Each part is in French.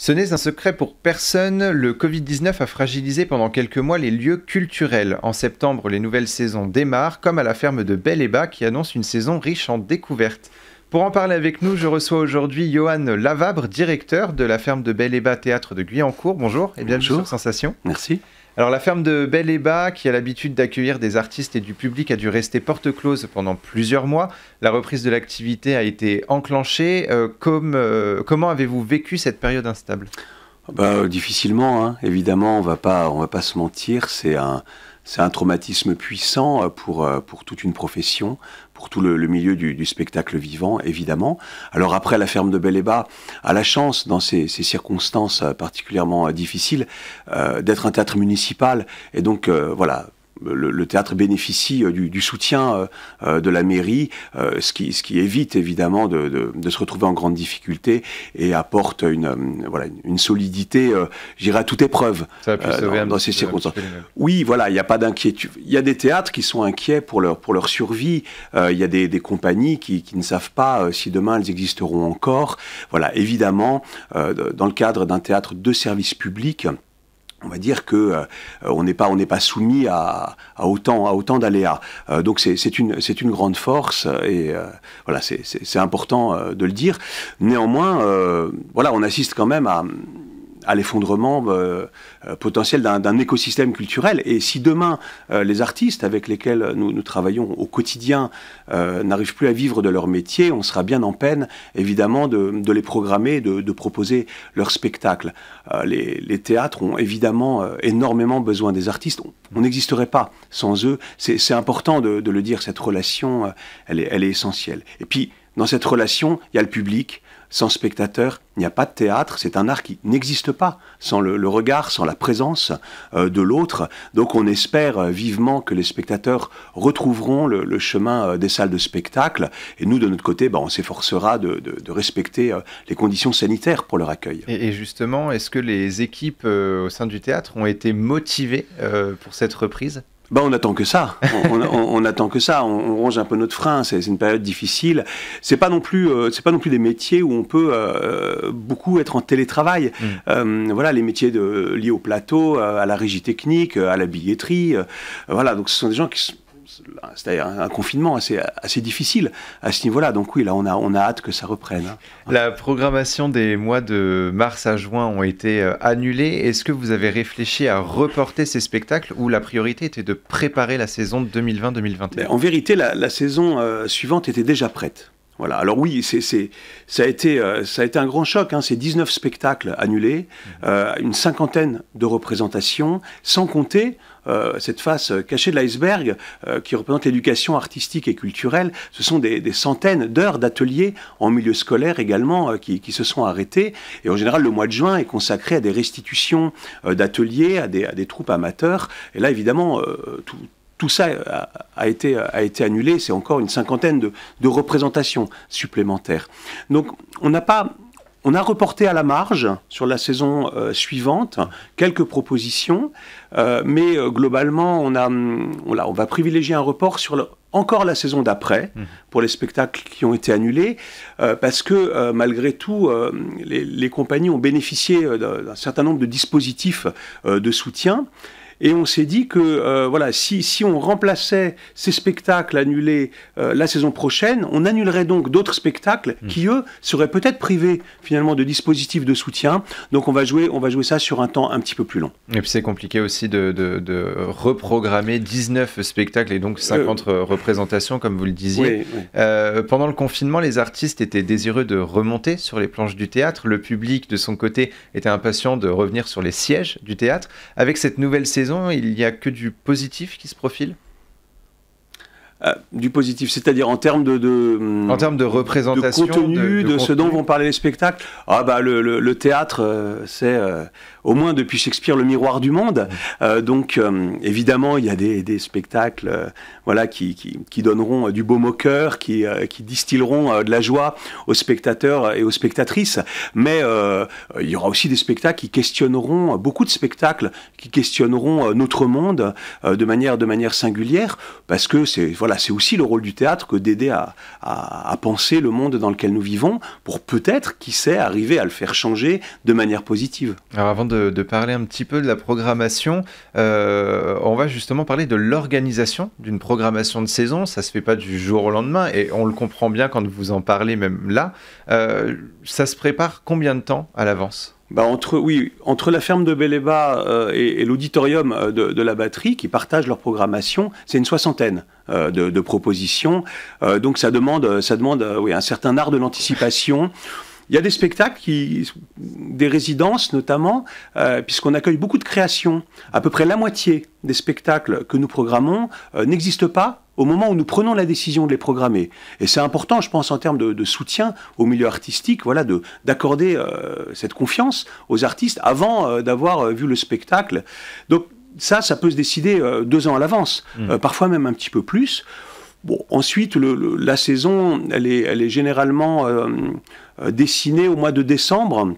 Ce n'est un secret pour personne, le Covid-19 a fragilisé pendant quelques mois les lieux culturels. En septembre, les nouvelles saisons démarrent, comme à la ferme de Belle et qui annonce une saison riche en découvertes. Pour en parler avec nous, je reçois aujourd'hui Johan Lavabre, directeur de la ferme de Belle Théâtre de Guyancourt. Bonjour et bienvenue sur Sensation. Merci. Alors la ferme de Belle et Bas, qui a l'habitude d'accueillir des artistes et du public, a dû rester porte close pendant plusieurs mois. La reprise de l'activité a été enclenchée. Euh, euh, comment avez-vous vécu cette période instable bah, euh, difficilement, hein. évidemment, on va pas, on va pas se mentir, c'est un, c'est un traumatisme puissant euh, pour, euh, pour toute une profession, pour tout le, milieu du, spectacle vivant, évidemment. Alors après, la ferme de Bel-et-Bas a la chance, dans ces, circonstances particulièrement difficiles, d'être un théâtre municipal. Et donc, voilà, le, théâtre bénéficie euh, du, soutien euh, euh, de la mairie, ce qui, évite évidemment de, se retrouver en grande difficulté et apporte une, voilà, une solidité, j'irai à toute épreuve dans, ces circonstances. Oui, voilà, il n'y a pas d'inquiétude. Il y a des théâtres qui sont inquiets pour leur, pour leur survie, il y a des, compagnies qui, qui, ne savent pas si demain elles existeront encore. Voilà, évidemment, dans le cadre d'un théâtre de service public, on va dire que euh, on n'est pas on n'est pas soumis à, autant à autant d'aléas. Euh, donc c'est une c'est une grande force et euh, voilà c'est important de le dire. Néanmoins voilà on assiste quand même à à l'effondrement euh, euh, potentiel d'un écosystème culturel. Et si demain, euh, les artistes avec lesquels nous, travaillons au quotidien n'arrivent plus à vivre de leur métier, on sera bien en peine, évidemment, de, les programmer, de, proposer leur spectacle. Les, théâtres ont évidemment énormément besoin des artistes. On n'existerait pas sans eux. C'est important de, le dire, cette relation, elle est essentielle. Et puis, dans cette relation, il y a le public, sans spectateurs, il n'y a pas de théâtre, c'est un art qui n'existe pas sans le, regard, sans la présence euh, de l'autre. Donc on espère euh, vivement que les spectateurs retrouveront le, chemin euh, des salles de spectacle. Et nous, de notre côté, bah, on s'efforcera de, respecter les conditions sanitaires pour leur accueil. et justement, est-ce que les équipes au sein du théâtre ont été motivées pour cette reprise ben, on attend que ça. On, on, attend que ça. On, on, un peu notre frein. C'est une période difficile. C'est pas non plus, euh, c'est pas non plus des métiers où on peut euh, beaucoup être en télétravail. Mm. Euh, voilà, les métiers de, liés au plateau, à la régie technique, à la billetterie. voilà, donc ce sont des gens qui c'est-à-dire un confinement assez, difficile à ce niveau-là. Donc oui, on a, on a hâte que ça reprenne. Hein. La programmation des mois de mars à juin ont été euh, annulées. Est-ce que vous avez réfléchi à reporter ces spectacles où la priorité était de préparer la saison 2020-2021 ben, En vérité, la, saison euh, suivante était déjà prête. Voilà. Alors oui, c'est, ça, a été, euh, ça a été un grand choc. Hein. C'est 19 spectacles annulés, mmh. euh, une cinquantaine de représentations, sans compter euh, cette face cachée de l'iceberg qui représente l'éducation artistique et culturelle. Ce sont des, centaines d'heures d'ateliers en milieu scolaire également qui, se sont arrêtés. Et en général, le mois de juin est consacré à des restitutions d'ateliers, à des, à des troupes amateurs. Et là, évidemment, tout tout ça euh, a, été, euh, a été annulé. C'est encore une cinquantaine de, représentations supplémentaires. Donc, on n'a pas. On a reporté à la marge, sur la saison euh, suivante, quelques propositions, mais globalement, on, a, on, va privilégier un report sur encore la saison d'après, mmh. pour les spectacles qui ont été annulés, parce que malgré tout, les, compagnies ont bénéficié d'un certain nombre de dispositifs de soutien. Et on s'est dit que euh, voilà, si, si, on remplaçait ces spectacles annulés euh, la saison prochaine, on annulerait donc d'autres spectacles hmm. qui, eux, seraient peut-être privés finalement de dispositifs de soutien. Donc on va jouer, on va jouer ça sur un temps un petit peu plus long. Et puis c'est compliqué aussi de, de, reprogrammer 19 spectacles et donc 50 euh, représentations, comme vous le disiez. pendant le confinement, les artistes étaient désireux de remonter sur les planches du théâtre. Le public, de son côté, était impatient de revenir sur les sièges du théâtre. Avec cette nouvelle saison, il n'y a que du positif qui se profile euh, du positif, c'est-à-dire en termes de, en termes de représentation, de contenu, de, de ce dont vont parler les spectacles. Ah bah le, le, théâtre, euh, c'est euh, au moins depuis Shakespeare le miroir du monde. Mm. donc évidemment, il y a des, des spectacles, voilà, qui, qui, qui donneront du beau moqueur, qui, qui distilleront de la joie aux spectateurs et aux spectatrices. Mais il y aura aussi des spectacles qui questionneront beaucoup de spectacles qui questionneront notre monde de manière de manière singulière, parce que c'est c'est aussi le rôle du théâtre que d'aider à, penser le monde dans lequel nous vivons pour peut-être, qui sait, arriver à le faire changer de manière positive. avant de, parler un petit peu de la programmation, euh, on va justement parler de l'organisation d'une programmation de saison. Ça se fait pas du jour au lendemain et on le comprend bien quand vous en parlez même là. Euh, ça se prépare combien de temps à l'avance bah entre, oui, entre la ferme de Beléba euh, et, l'auditorium euh, de, la batterie qui partagent leur programmation, c'est une soixantaine euh, de, de, propositions. donc ça demande, ça demande oui, un certain art de l'anticipation. Il y a des spectacles, qui, des résidences notamment, euh, puisqu'on accueille beaucoup de créations. À peu près la moitié des spectacles que nous programmons euh, n'existent pas au moment où nous prenons la décision de les programmer. Et c'est important, je pense, en termes de, soutien au milieu artistique, voilà, d'accorder euh, cette confiance aux artistes avant d'avoir vu le spectacle. Donc ça, ça peut se décider deux ans à l'avance, mmh. parfois même un petit peu plus. Bon, ensuite, le, la saison, elle est, elle est généralement euh, euh, dessinée au mois de décembre.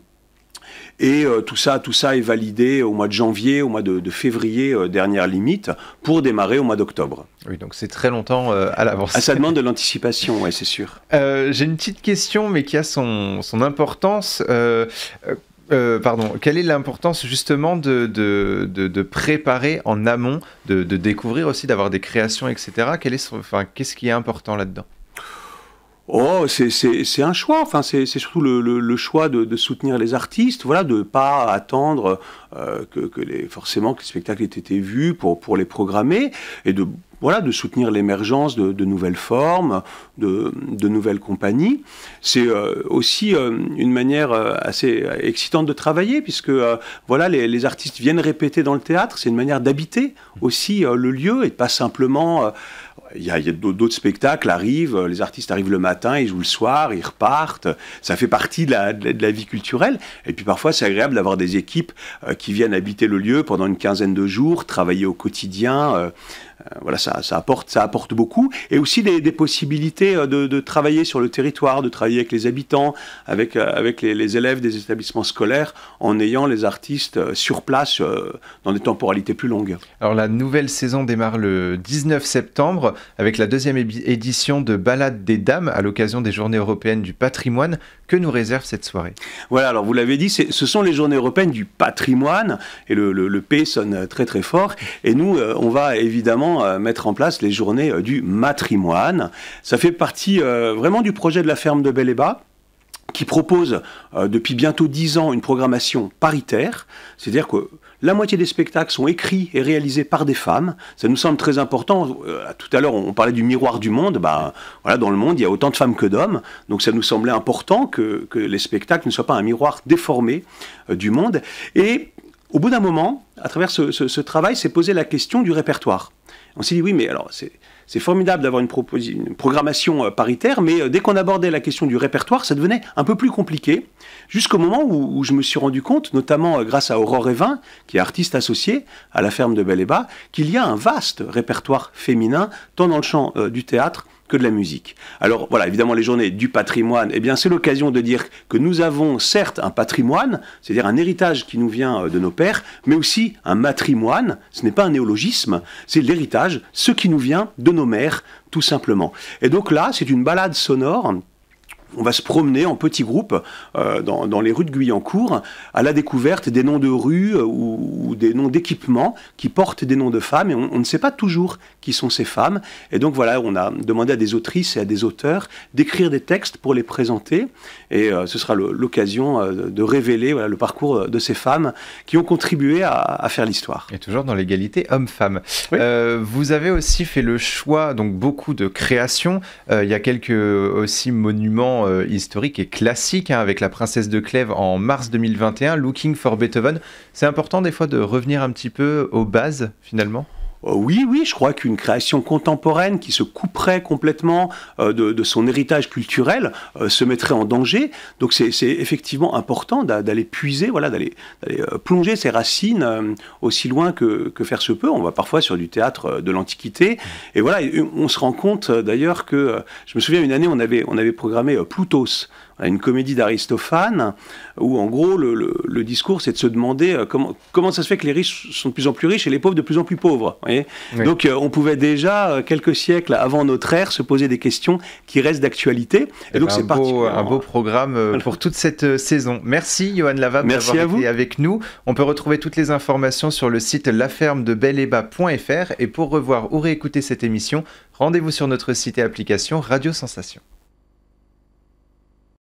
Et euh, tout ça, tout ça est validé au mois de janvier, au mois de, février, dernière limite, pour démarrer au mois d'octobre. Oui, donc c'est très longtemps à l'avance. Ah, ça demande de l'anticipation, oui, c'est sûr. J'ai une petite question, mais qui a son, son importance. Euh, pardon, quelle est l'importance justement de, de, préparer en amont, de, découvrir aussi, d'avoir des créations, etc. Quel est, enfin, qu'est-ce qui est important là-dedans Oh, c'est un choix. Enfin, c'est surtout le, choix de, soutenir les artistes, voilà, de pas attendre euh, que, que, les, forcément que les spectacles aient été vus pour, pour les programmer et de voilà, de soutenir l'émergence de, nouvelles formes, de, nouvelles compagnies. C'est euh, aussi euh, une manière euh, assez excitante de travailler, puisque voilà, les, artistes viennent répéter dans le théâtre. C'est une manière d'habiter aussi le lieu et pas simplement il y a, d'autres spectacles arrivent, les artistes arrivent le matin, ils jouent le soir, ils repartent. Ça fait partie de la, de la vie culturelle. Et puis parfois, c'est agréable d'avoir des équipes qui viennent habiter le lieu pendant une quinzaine de jours, travailler au quotidien. Euh, voilà, ça, apporte, ça apporte beaucoup, et aussi des, possibilités euh, de, travailler sur le territoire, de travailler avec les habitants, avec, euh, les, élèves des établissements scolaires, en ayant les artistes sur place dans des temporalités plus longues. Alors la nouvelle saison démarre le 19 septembre avec la deuxième édition de Balade des Dames à l'occasion des Journées européennes du patrimoine. Que nous réserve cette soirée Voilà, alors vous l'avez dit, ce sont les Journées européennes du patrimoine, et le, P sonne très très fort, et nous, on va évidemment euh, mettre en place les journées euh, du matrimoine. Ça fait partie euh, vraiment du projet de la ferme de Belle-et-Bas qui propose depuis bientôt dix ans une programmation paritaire, c'est-à-dire que la moitié des spectacles sont écrits et réalisés par des femmes. Ça nous semble très important. tout à l'heure, on parlait du miroir du monde. Bah, voilà, dans le monde, il y a autant de femmes que d'hommes. Donc ça nous semblait important que, les spectacles ne soient pas un miroir déformé du monde. Et au bout d'un moment, à travers ce, travail, s'est posée la question du répertoire. On s'est dit oui, mais alors c'est formidable d'avoir une, programmation euh, paritaire, mais euh, dès qu'on abordait la question du répertoire, ça devenait un peu plus compliqué, jusqu'au moment où, je me suis rendu compte, notamment euh, grâce à Aurore Evin, qui est artiste associée à la ferme de belle et bas qu'il y a un vaste répertoire féminin, tant dans le champ du théâtre que de la musique. Alors voilà, évidemment, les journées du patrimoine, eh bien, c'est l'occasion de dire que nous avons certes un patrimoine, c'est-à-dire un héritage qui nous vient euh, de nos pères, mais aussi un matrimoine, ce n'est pas un néologisme, c'est l'héritage, ce qui nous vient de nos mères, tout simplement. Et donc là, c'est une balade sonore on va se promener en petits groupes euh, dans, les rues de Guyancourt à la découverte des noms de rues euh, ou, des noms d'équipements qui portent des noms de femmes et on, ne sait pas toujours qui sont ces femmes. Et donc voilà, on a demandé à des autrices et à des auteurs d'écrire des textes pour les présenter et euh, ce sera l'occasion de révéler le parcours de ces femmes qui ont contribué à, faire l'histoire. Et toujours dans l'égalité homme-femme. vous avez aussi fait le choix, donc beaucoup de créations, il y a quelques aussi monuments euh, historique et classique hein, avec la princesse de Clèves en mars 2021, Looking for Beethoven. C'est important des fois de revenir un petit peu aux bases finalement euh, oui, oui, je crois qu'une création contemporaine qui se couperait complètement euh, de, son héritage culturel euh, se mettrait en danger. Donc c'est effectivement important d'aller puiser, voilà, d'aller plonger ses racines aussi loin que, faire se peut. On va parfois sur du théâtre de l'Antiquité. Et voilà, on se rend compte d'ailleurs que, je me souviens une année, on avait, on avait programmé Plutos une comédie d'Aristophane, où en gros le, discours c'est de se demander euh, comment, comment ça se fait que les riches sont de plus en plus riches et les pauvres de plus en plus pauvres. Voyez Donc euh, on pouvait déjà, euh, quelques siècles avant notre ère, se poser des questions qui restent d'actualité. Et, eh donc ben, c'est particulièrement... Un beau programme pour toute cette saison. Merci Johan Lava d'avoir été vous. avec nous. On peut retrouver toutes les informations sur le site lafermedebelleba.fr et pour revoir ou réécouter cette émission, rendez-vous sur notre site et application Radio Sensation.